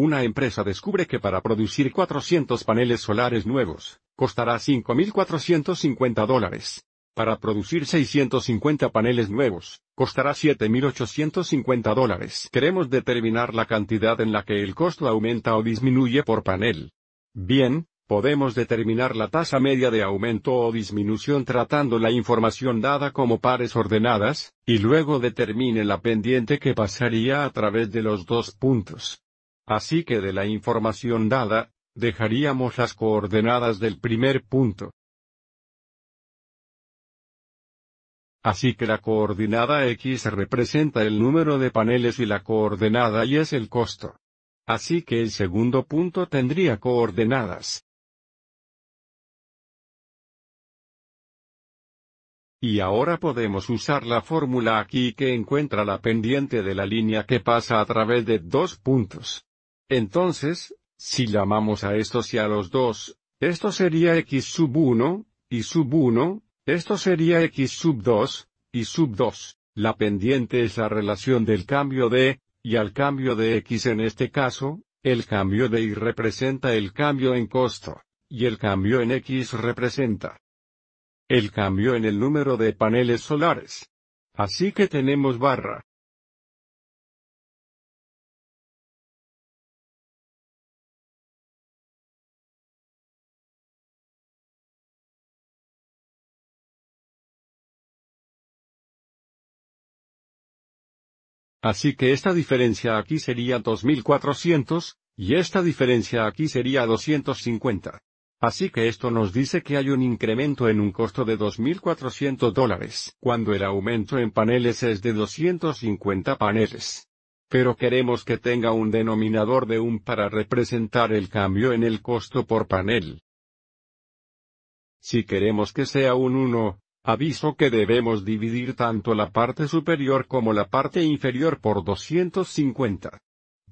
Una empresa descubre que para producir 400 paneles solares nuevos, costará 5.450 dólares. Para producir 650 paneles nuevos, costará 7.850 dólares. Queremos determinar la cantidad en la que el costo aumenta o disminuye por panel. Bien, podemos determinar la tasa media de aumento o disminución tratando la información dada como pares ordenadas, y luego determine la pendiente que pasaría a través de los dos puntos. Así que de la información dada, dejaríamos las coordenadas del primer punto. Así que la coordenada X representa el número de paneles y la coordenada Y es el costo. Así que el segundo punto tendría coordenadas. Y ahora podemos usar la fórmula aquí que encuentra la pendiente de la línea que pasa a través de dos puntos. Entonces, si llamamos a estos y a los dos, esto sería x sub 1, y sub 1, esto sería x sub 2, y sub 2. La pendiente es la relación del cambio de, y al cambio de x en este caso, el cambio de y representa el cambio en costo, y el cambio en x representa el cambio en el número de paneles solares. Así que tenemos barra Así que esta diferencia aquí sería 2400, y esta diferencia aquí sería 250. Así que esto nos dice que hay un incremento en un costo de 2.400 dólares, cuando el aumento en paneles es de 250 paneles. Pero queremos que tenga un denominador de 1 para representar el cambio en el costo por panel. Si queremos que sea un 1, Aviso que debemos dividir tanto la parte superior como la parte inferior por 250.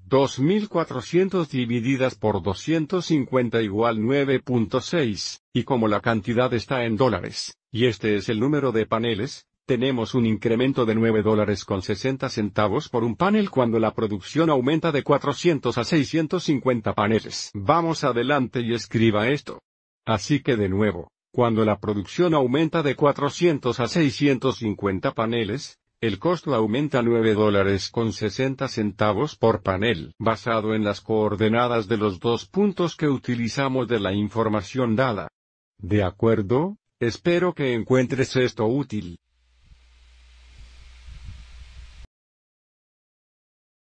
2400 divididas por 250 igual 9.6, y como la cantidad está en dólares, y este es el número de paneles, tenemos un incremento de 9 dólares con 60 centavos por un panel cuando la producción aumenta de 400 a 650 paneles. Vamos adelante y escriba esto. Así que de nuevo, cuando la producción aumenta de 400 a 650 paneles, el costo aumenta 9 dólares con 60 centavos por panel, basado en las coordenadas de los dos puntos que utilizamos de la información dada. De acuerdo, espero que encuentres esto útil.